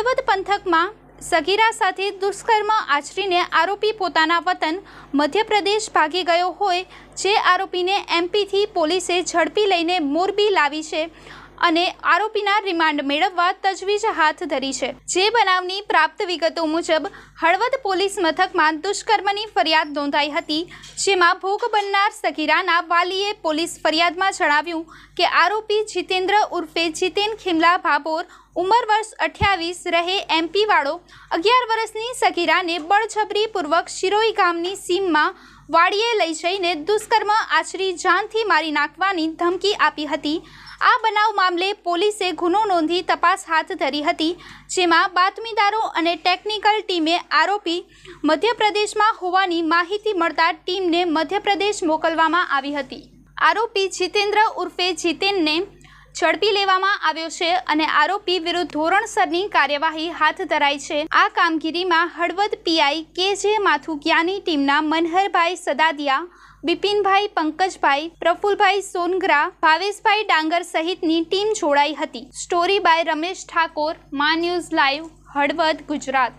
હળવદ પંથકમાં સગીરા સાથે દુષ્કર્મ આચરીને આરોપી પોતાના વતન મધ્યપ્રદેશ ભાગી ગયો હોય જે આરોપીને એમપીથી પોલીસે ઝડપી લઈને મોરબી લાવી છે અને આરોપીના રિમાન્ડ મેળવવા તજવીજ હાથ ધરી છે જે બનાવની પ્રાપ્ત વિગતો મુજબ હળવદ પોલીસ મથકમાં દુષ્કર્મની ફરિયાદ નોંધાઈ હતી જેમાં ભોગ બનનાર સગીરાના વાલીએ પોલીસ ફરિયાદમાં જણાવ્યું કે આરોપી જીતેન્દ્ર ઉર્ફે જીતેન ખીમલા ભાભોર ઉંમર વર્ષ અઠ્યાવીસ રહે એમપીવાળો અગિયાર વર્ષની સગીરાને બળજબરીપૂર્વક શિરોઈ ગામની સીમમાં વાડીએ લઈ જઈને દુષ્કર્મ આશરી જાનથી મારી નાખવાની ધમકી આપી હતી આ બનાવ મામલે પોલીસે ગુનો નોંધી તપાસ હાથ ધરી હતી જેમાં બાતમીદારો અને ટેકનિકલ ટીમે આરોપી મધ્યપ્રદેશમાં હોવાની માહિતી મળતા ટીમને મધ્યપ્રદેશ મોકલવામાં આવી હતી આરોપી જીતેન્દ્ર ઉર્ફે જીતેનને ઝડપી લેવામાં આવ્યો છે અને આરોપી વિરુદ્ધ ધોરણસરની કાર્યવાહી હાથ ધરાઈ છે આ કામગીરીમાં હળવદ પીઆઈ કે જે માથુકિયાની ટીમના મનહરભાઈ સદાદિયા બિપિનભાઈ પંકજભાઈ પ્રફુલભાઈ સોનગ્રા ભાવેશભાઈ ડાંગર સહિતની ટીમ જોડાઈ હતી સ્ટોરી બાય રમેશ ઠાકોર મા ન્યૂઝ લાઈવ હળવદ ગુજરાત